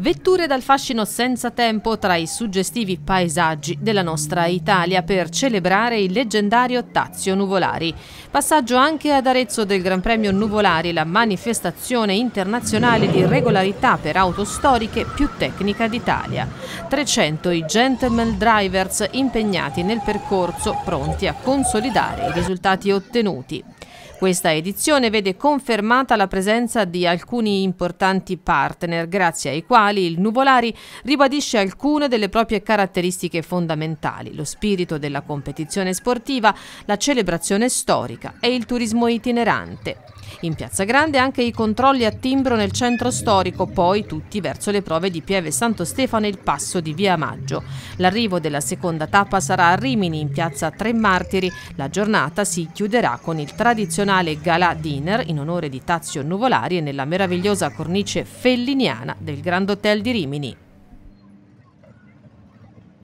Vetture dal fascino senza tempo tra i suggestivi paesaggi della nostra Italia per celebrare il leggendario Tazio Nuvolari. Passaggio anche ad Arezzo del Gran Premio Nuvolari, la manifestazione internazionale di regolarità per auto storiche più tecnica d'Italia. 300 i gentleman drivers impegnati nel percorso pronti a consolidare i risultati ottenuti. Questa edizione vede confermata la presenza di alcuni importanti partner, grazie ai quali il Nuvolari ribadisce alcune delle proprie caratteristiche fondamentali, lo spirito della competizione sportiva, la celebrazione storica e il turismo itinerante. In Piazza Grande anche i controlli a timbro nel centro storico, poi tutti verso le prove di Pieve Santo Stefano e il passo di Via Maggio. L'arrivo della seconda tappa sarà a Rimini in Piazza Tre Martiri. La giornata si chiuderà con il tradizionale gala dinner in onore di Tazio Nuvolari e nella meravigliosa cornice felliniana del Grand Hotel di Rimini.